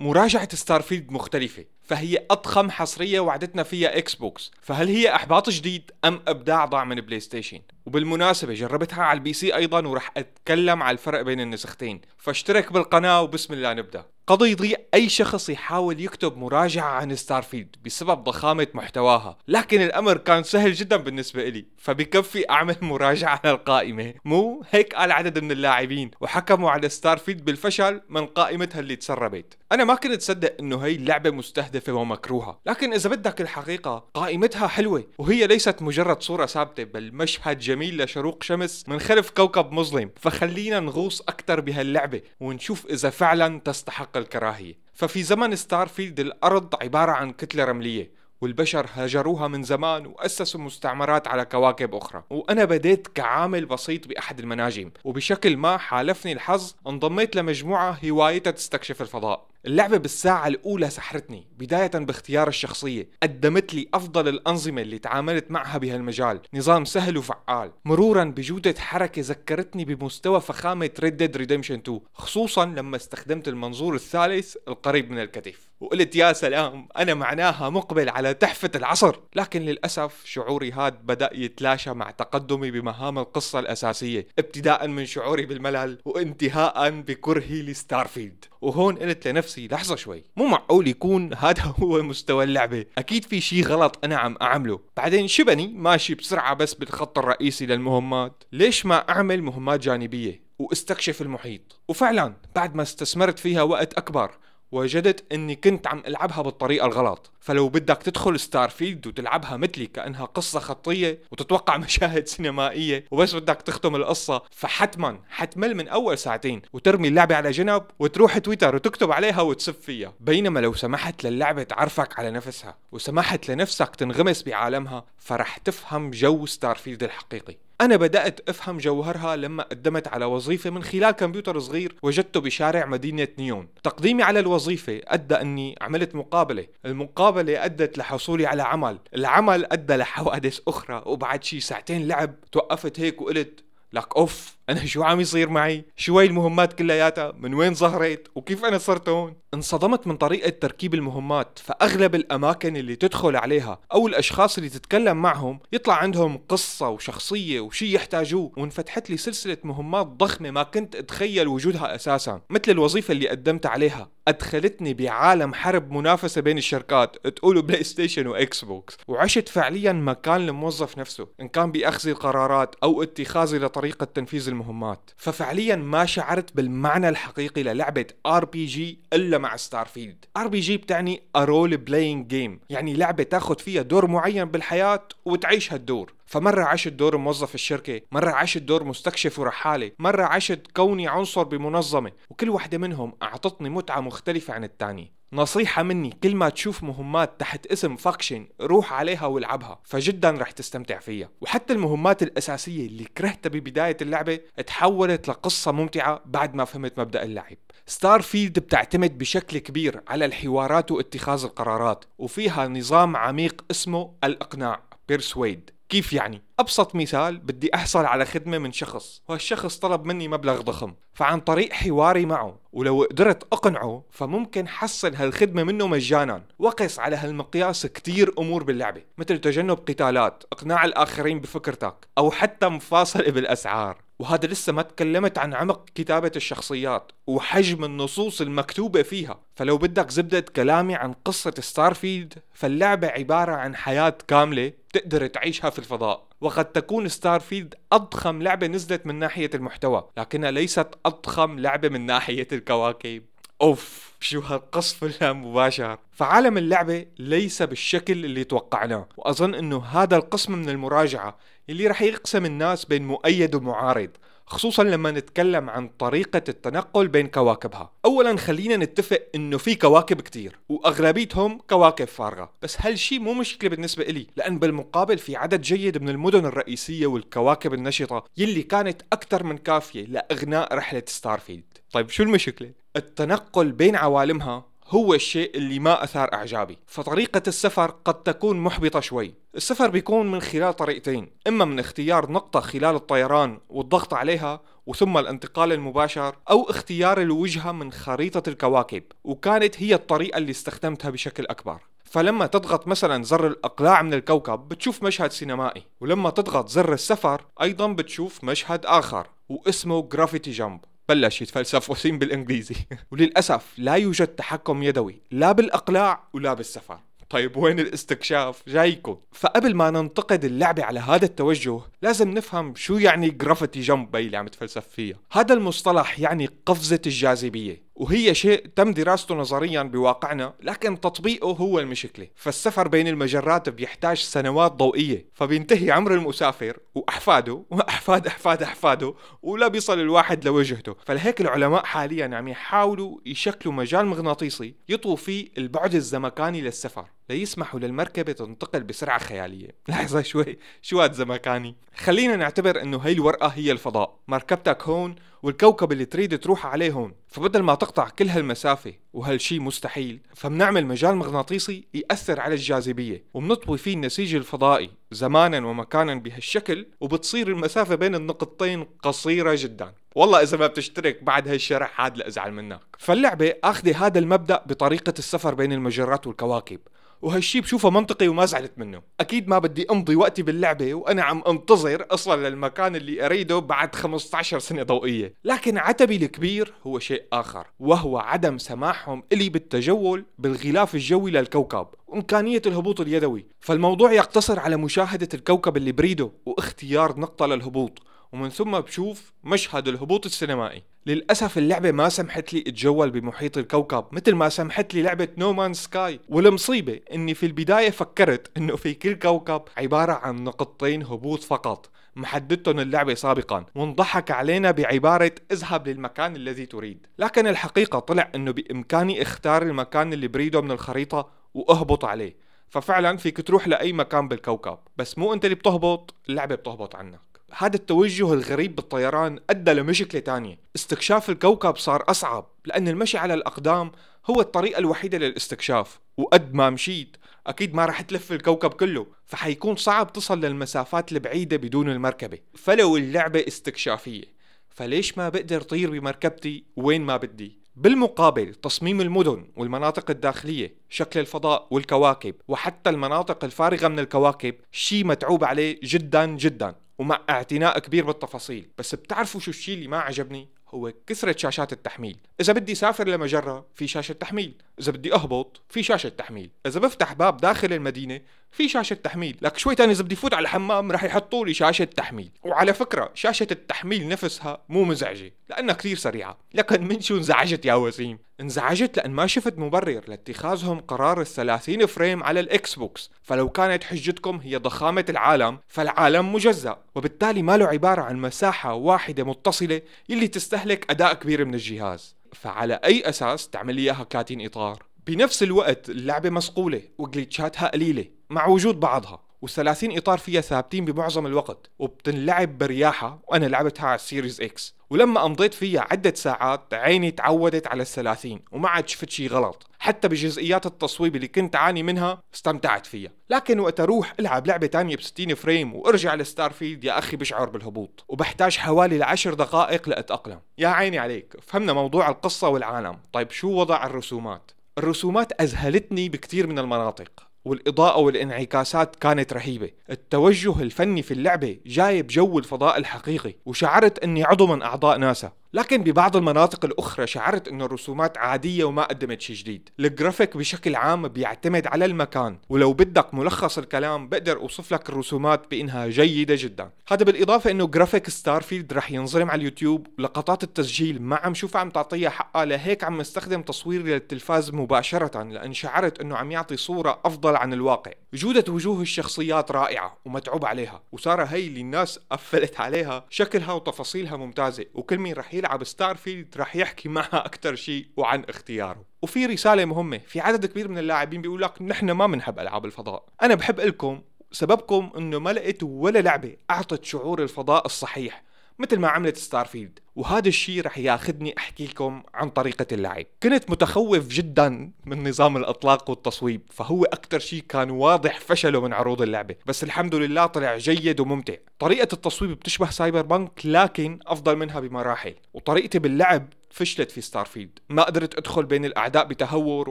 مراجعة ستارفيلد مختلفة فهي أضخم حصرية وعدتنا فيها إكس بوكس فهل هي إحباط جديد أم إبداع ضاع من بلاي ستيشن وبالمناسبة جربتها على البي سي أيضا وراح أتكلم على الفرق بين النسختين فاشترك بالقناة وبسم الله نبدأ قد يضيع أي شخص يحاول يكتب مراجعة عن ستارفيلد بسبب ضخامة محتواها لكن الأمر كان سهل جدا بالنسبة إلي فبكفي أعمل مراجعة على القائمة مو هيك قال عدد من اللاعبين وحكموا على ستارفيلد بالفشل من قائمتها اللي تسربت أنا ما كنت أصدق إنه هي لعبة مستهدفة ومكروهة لكن إذا بدك الحقيقة قائمتها حلوة وهي ليست مجرد صورة ثابتة بل مشهد جميل الجميل لشروق شمس من خلف كوكب مظلم فخلينا نغوص أكثر بهاللعبة ونشوف إذا فعلا تستحق الكراهية ففي زمن ستارفيلد الأرض عبارة عن كتلة رملية والبشر هجروها من زمان وأسسوا مستعمرات على كواكب أخرى وأنا بديت كعامل بسيط بأحد المناجم وبشكل ما حالفني الحظ انضميت لمجموعة هوايتها تستكشف الفضاء اللعبة بالساعة الأولى سحرتني بداية باختيار الشخصية قدمت لي أفضل الأنظمة اللي تعاملت معها بهالمجال نظام سهل وفعال مرورا بجودة حركة ذكرتني بمستوى فخامة Red Dead Redemption 2 خصوصا لما استخدمت المنظور الثالث القريب من الكتف وقلت يا سلام أنا معناها مقبل على تحفة العصر لكن للأسف شعوري هاد بدأ يتلاشى مع تقدمي بمهام القصة الأساسية ابتداء من شعوري بالملل وانتهاء بكرهي لستارفيلد وهون قلت لنفسي لحظه شوي مو معقول يكون هذا هو مستوى اللعبه اكيد في شيء غلط انا عم اعمله بعدين شبني ماشي بسرعه بس بالخط الرئيسي للمهمات ليش ما اعمل مهمات جانبيه واستكشف المحيط وفعلا بعد ما استثمرت فيها وقت اكبر وجدت اني كنت عم العبها بالطريقه الغلط فلو بدك تدخل ستارفيلد وتلعبها مثلي كانها قصه خطيه وتتوقع مشاهد سينمائيه وبس بدك تختم القصه فحتما حتمل من اول ساعتين وترمي اللعبه على جنب وتروح تويتر وتكتب عليها وتسب فيها بينما لو سمحت للعبه تعرفك على نفسها وسمحت لنفسك تنغمس بعالمها فرح تفهم جو ستارفيلد الحقيقي أنا بدأت أفهم جوهرها لما قدمت على وظيفة من خلال كمبيوتر صغير وجدته بشارع مدينة نيون تقديمي على الوظيفة أدى أني عملت مقابلة المقابلة أدت لحصولي على عمل العمل أدى لحوادث أخرى وبعد شي ساعتين لعب توقفت هيك وقلت لك اوف انا شو عم يصير معي شو هي المهمات كلياتها من وين ظهرت وكيف انا صرت هون انصدمت من طريقه تركيب المهمات فاغلب الاماكن اللي تدخل عليها او الاشخاص اللي تتكلم معهم يطلع عندهم قصه وشخصيه وشي يحتاجوه وانفتحت لي سلسله مهمات ضخمه ما كنت اتخيل وجودها اساسا مثل الوظيفه اللي قدمت عليها ادخلتني بعالم حرب منافسه بين الشركات تقولوا بلاي ستيشن واكس بوكس وعشت فعليا مكان الموظف نفسه ان كان باخذ القرارات او اتخاذ طريقة تنفيذ المهمات ففعليا ما شعرت بالمعنى الحقيقي للعبة ار بي جي الا مع ستار فيلد ار بي جي بتعني رول بلاينج جيم يعني لعبة تاخذ فيها دور معين بالحياة وتعيش هالدور فمرة عشت دور موظف الشركة مرة عشت دور مستكشف ورحالة مرة عشت كوني عنصر بمنظمة وكل واحدة منهم أعطتني متعة مختلفة عن الثانية نصيحة مني كل ما تشوف مهمات تحت اسم فاكشن روح عليها والعبها فجدا رح تستمتع فيها وحتى المهمات الأساسية اللي كرهتها ببداية اللعبة تحولت لقصة ممتعة بعد ما فهمت مبدأ اللعب ستار فيلد بتعتمد بشكل كبير على الحوارات واتخاذ القرارات وفيها نظام عميق اسمه الإقناع بيرسويد كيف يعني؟ أبسط مثال بدي أحصل على خدمة من شخص وهالشخص طلب مني مبلغ ضخم فعن طريق حواري معه ولو قدرت أقنعه فممكن حصل هالخدمة منه مجانا وقس على هالمقياس كتير أمور باللعبة مثل تجنب قتالات إقناع الآخرين بفكرتك أو حتى مفاصلة بالأسعار وهذا لسه ما تكلمت عن عمق كتابة الشخصيات وحجم النصوص المكتوبة فيها فلو بدك زبدة كلامي عن قصة ستارفيلد فاللعبة عبارة عن حياة كاملة تقدر تعيشها في الفضاء وقد تكون ستارفيلد أضخم لعبة نزلت من ناحية المحتوى لكنها ليست أضخم لعبة من ناحية الكواكب اوف شو هالقصف المباشر فعالم اللعبة ليس بالشكل اللي توقعناه وأظن أنه هذا القسم من المراجعة اللي رح يقسم الناس بين مؤيد ومعارض خصوصا لما نتكلم عن طريقة التنقل بين كواكبها أولا خلينا نتفق أنه في كواكب كتير وأغلبيتهم كواكب فارغة بس شيء مو مشكلة بالنسبة إلي لأن بالمقابل في عدد جيد من المدن الرئيسية والكواكب النشطة يلي كانت أكثر من كافية لإغناء رحلة ستارفيلد طيب شو المشكلة؟ التنقل بين عوالمها هو الشيء اللي ما أثار إعجابي فطريقة السفر قد تكون محبطة شوي السفر بيكون من خلال طريقتين إما من اختيار نقطة خلال الطيران والضغط عليها وثم الانتقال المباشر أو اختيار الوجهة من خريطة الكواكب وكانت هي الطريقة اللي استخدمتها بشكل أكبر فلما تضغط مثلا زر الاقلاع من الكوكب بتشوف مشهد سينمائي ولما تضغط زر السفر ايضا بتشوف مشهد اخر واسمه جرافيتي جامب بلش يتفلسف وسيم بالانجليزي وللاسف لا يوجد تحكم يدوي لا بالاقلاع ولا بالسفر طيب وين الاستكشاف جايكم فقبل ما ننتقد اللعبة على هذا التوجه لازم نفهم شو يعني جرافيتي جمب اللي عم تفلسف فيها هذا المصطلح يعني قفزة الجاذبية وهي شيء تم دراسته نظريا بواقعنا لكن تطبيقه هو المشكلة فالسفر بين المجرات بيحتاج سنوات ضوئية فبينتهي عمر المسافر وأحفاده وأحفاد أحفاد أحفاده ولا بيصل الواحد لوجهته فلهيك العلماء حاليا عم يحاولوا يشكلوا مجال مغناطيسي يطوي فيه البعد الزمكاني للسفر ليسمحوا للمركبة تنتقل بسرعة خيالية لحظة شوي شو هاد زمكاني خلينا نعتبر انه هي الورقة هي الفضاء مركبتك هون والكوكب اللي تريد تروح عليه هون فبدل ما تقطع كل هالمسافة وهالشي مستحيل فمنعمل مجال مغناطيسي يأثر على الجاذبية وبنطوي فيه النسيج الفضائي زمانا ومكانا بهالشكل وبتصير المسافة بين النقطتين قصيرة جدا والله إذا ما بتشترك بعد هالشرح عاد لأزعل منك فاللعبة أخذ هذا المبدأ بطريقة السفر بين المجرات والكواكب وهالشيء بشوفه منطقي وما زعلت منه اكيد ما بدي امضي وقتي باللعبه وانا عم انتظر اصلا للمكان اللي اريده بعد 15 سنه ضوئيه لكن عتبي الكبير هو شيء اخر وهو عدم سماحهم الي بالتجول بالغلاف الجوي للكوكب وإمكانية الهبوط اليدوي فالموضوع يقتصر على مشاهدة الكوكب اللي بريده واختيار نقطة للهبوط ومن ثم بشوف مشهد الهبوط السينمائي للأسف اللعبة ما سمحت لي اتجول بمحيط الكوكب مثل ما سمحت لي لعبة نومان سكاي والمصيبة اني في البداية فكرت انه في كل كوكب عبارة عن نقطتين هبوط فقط محددتهم اللعبة سابقا وانضحك علينا بعبارة اذهب للمكان الذي تريد لكن الحقيقة طلع انه بامكاني اختار المكان اللي بريده من الخريطة واهبط عليه ففعلا فيك تروح لأي مكان بالكوكب بس مو انت اللي بتهبط اللعبة بتهبط عنك هذا التوجه الغريب بالطيران أدى لمشكلة تانية استكشاف الكوكب صار أصعب لأن المشي على الأقدام هو الطريقة الوحيدة للاستكشاف وقد ما مشيت أكيد ما راح تلف الكوكب كله فحيكون صعب تصل للمسافات البعيدة بدون المركبة فلو اللعبة استكشافية فليش ما بقدر طير بمركبتي وين ما بدي بالمقابل تصميم المدن والمناطق الداخلية شكل الفضاء والكواكب وحتى المناطق الفارغة من الكواكب شي متعوب عليه جدا جدا ومع اعتناء كبير بالتفاصيل بس بتعرفوا شو الشيء اللي ما عجبني هو كثرة شاشات التحميل إذا بدي سافر لمجرة في شاشة تحميل إذا بدي أهبط في شاشة تحميل إذا بفتح باب داخل المدينة في شاشه تحميل لك شوي تاني اذا بدي فوت على الحمام رح يحطوا لي شاشه تحميل وعلى فكره شاشه التحميل نفسها مو مزعجه لانها كثير سريعه لكن من شو انزعجت يا وسيم انزعجت لان ما شفت مبرر لاتخاذهم قرار الثلاثين 30 فريم على الاكس بوكس فلو كانت حجتكم هي ضخامه العالم فالعالم مجزا وبالتالي ما له عباره عن مساحه واحده متصله يلي تستهلك اداء كبير من الجهاز فعلى اي اساس تعمل اياها كاتين اطار بنفس الوقت اللعبة مصقولة وجليتشاتها قليلة مع وجود بعضها وال30 اطار فيها ثابتين بمعظم الوقت وبتنلعب برياحه وانا لعبتها على السيريز اكس ولما امضيت فيها عدة ساعات عيني تعودت على الثلاثين وما عاد شفت شي غلط حتى بجزئيات التصويب اللي كنت عاني منها استمتعت فيها لكن وقت اروح العب لعبة تانية ب 60 فريم وارجع لستار فيلد يا اخي بشعر بالهبوط وبحتاج حوالي العشر دقائق لاتأقلم يا عيني عليك فهمنا موضوع القصة والعالم طيب شو وضع الرسومات الرسومات أذهلتني بكثير من المناطق والإضاءة والانعكاسات كانت رهيبة التوجه الفني في اللعبة جايب جو الفضاء الحقيقي وشعرت أني عضو من أعضاء ناسا لكن ببعض المناطق الأخرى شعرت أن الرسومات عادية وما قدمت شيء جديد الجرافيك بشكل عام بيعتمد على المكان ولو بدك ملخص الكلام بقدر أوصف لك الرسومات بأنها جيدة جدا هذا بالإضافة أنه جرافيك ستارفيلد رح ينظلم على اليوتيوب لقطات التسجيل ما عم شوفها عم تعطيها حقها لهيك عم استخدم تصوير للتلفاز مباشرة لأن شعرت أنه عم يعطي صورة أفضل عن الواقع جودة وجوه الشخصيات رائعة ومتعوب عليها وصار هي اللي الناس قفلت عليها شكلها وتفاصيلها ممتازة وكل مين رح يلعب يلعب ستارفيلد راح يحكي معها اكثر شيء وعن اختياره وفي رساله مهمه في عدد كبير من اللاعبين بيقول لك نحن ما بنحب العاب الفضاء انا بحب لكم سببكم انه ما لقيت ولا لعبه اعطت شعور الفضاء الصحيح مثل ما عملت ستارفيلد وهذا الشيء رح ياخذني احكي لكم عن طريقه اللعب كنت متخوف جدا من نظام الاطلاق والتصويب فهو اكثر شيء كان واضح فشله من عروض اللعبه بس الحمد لله طلع جيد وممتع طريقه التصويب بتشبه سايبر بنك لكن افضل منها بمراحل وطريقتي باللعب فشلت في ستارفيلد ما قدرت أدخل بين الأعداء بتهور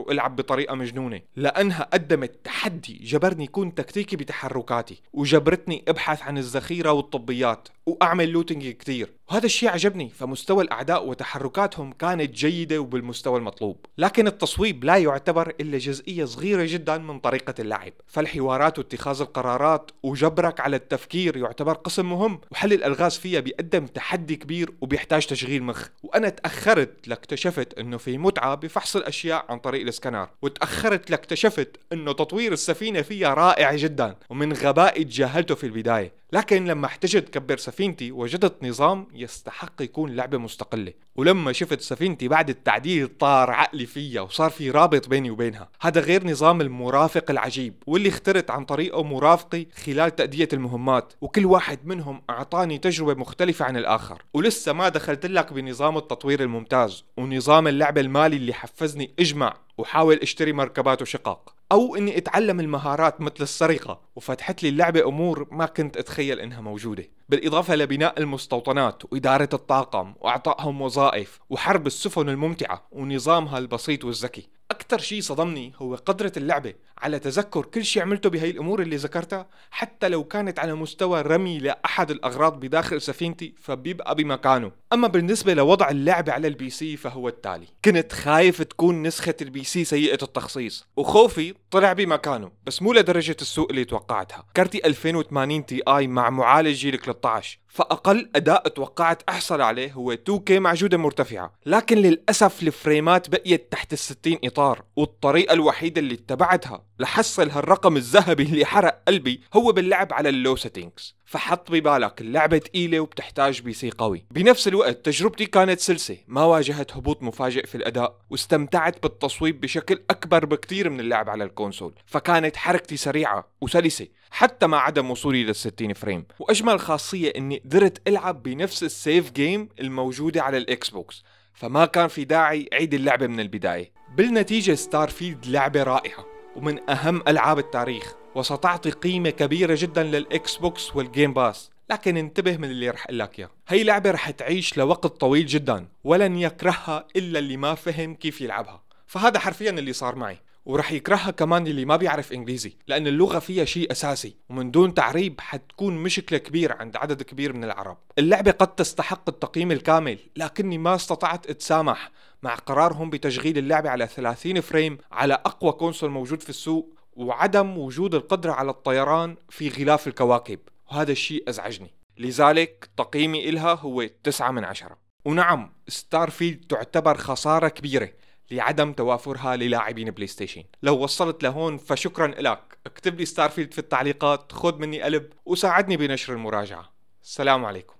وألعب بطريقة مجنونة لأنها قدمت تحدي جبرني كون تكتيكي بتحركاتي وجبرتني أبحث عن الذخيرة والطبيات وأعمل لوتينج كتير وهذا الشيء عجبني فمستوى الأعداء وتحركاتهم كانت جيدة وبالمستوى المطلوب لكن التصويب لا يعتبر إلا جزئية صغيرة جدا من طريقة اللعب فالحوارات واتخاذ القرارات وجبرك على التفكير يعتبر قسم مهم وحل الألغاز فيها بيقدم تحدي كبير وبيحتاج تشغيل مخ وأنا تأخرت لاكتشفت أنه في متعة بفحص الأشياء عن طريق الاسكانر وتأخرت لاكتشفت أنه تطوير السفينة فيها رائع جدا ومن غبائي تجاهلته في البداية لكن لما احتجت كبر سفينتي وجدت نظام يستحق يكون لعبة مستقلة ولما شفت سفينتي بعد التعديل طار عقلي فيها وصار في رابط بيني وبينها هذا غير نظام المرافق العجيب واللي اخترت عن طريقه مرافقي خلال تأدية المهمات وكل واحد منهم أعطاني تجربة مختلفة عن الآخر ولسه ما دخلت لك بنظام التطوير الممتاز ونظام اللعبة المالي اللي حفزني أجمع وحاول اشتري مركبات وشقق او اني اتعلم المهارات مثل السرقه وفتحت لي اللعبه امور ما كنت اتخيل انها موجوده بالاضافه لبناء المستوطنات واداره الطاقم واعطائهم وظائف وحرب السفن الممتعه ونظامها البسيط والذكي أكثر شيء صدمني هو قدرة اللعبة على تذكر كل شيء عملته بهي الأمور اللي ذكرتها حتى لو كانت على مستوى رمي لأحد الأغراض بداخل سفينتي فبيبقى بمكانه أما بالنسبة لوضع اللعبة على البي سي فهو التالي كنت خايف تكون نسخة البي سي سيئة التخصيص وخوفي طلع بمكانه بس مو لدرجة السوء اللي توقعتها كرتي 2080 تي آي مع معالج جيل 13 فاقل اداء توقعت احصل عليه هو 2K مع جوده مرتفعه، لكن للاسف الفريمات بقيت تحت الستين 60 اطار، والطريقه الوحيده اللي اتبعتها لحصل هالرقم الذهبي اللي حرق قلبي هو باللعب على اللو سيتنجز، فحط ببالك اللعبة تقيلة وبتحتاج بي سي قوي بنفس الوقت تجربتي كانت سلسة ما واجهت هبوط مفاجئ في الأداء واستمتعت بالتصويب بشكل أكبر بكتير من اللعب على الكونسول فكانت حركتي سريعة وسلسة حتى مع عدم وصولي لل 60 فريم وأجمل خاصية أني قدرت ألعب بنفس السيف جيم الموجودة على الإكس بوكس فما كان في داعي عيد اللعبة من البداية بالنتيجة ستار فيلد لعبة رائعة ومن أهم ألعاب التاريخ وستعطي قيمة كبيرة جدا للإكس بوكس والجيم باس لكن انتبه من اللي رح لك اياه هي لعبة رح تعيش لوقت طويل جدا ولن يكرهها إلا اللي ما فهم كيف يلعبها فهذا حرفيا اللي صار معي ورح يكرهها كمان اللي ما بيعرف انجليزي لان اللغه فيها شيء اساسي ومن دون تعريب حتكون مشكله كبيره عند عدد كبير من العرب اللعبه قد تستحق التقييم الكامل لكني ما استطعت اتسامح مع قرارهم بتشغيل اللعبه على 30 فريم على اقوى كونسول موجود في السوق وعدم وجود القدرة على الطيران في غلاف الكواكب وهذا الشيء أزعجني لذلك تقييمي إلها هو 9 من 10 ونعم ستارفيلد تعتبر خسارة كبيرة لعدم توافرها للاعبين بلاي ستيشن لو وصلت لهون فشكرا لك اكتب لي ستارفيلد في التعليقات خذ مني قلب وساعدني بنشر المراجعة السلام عليكم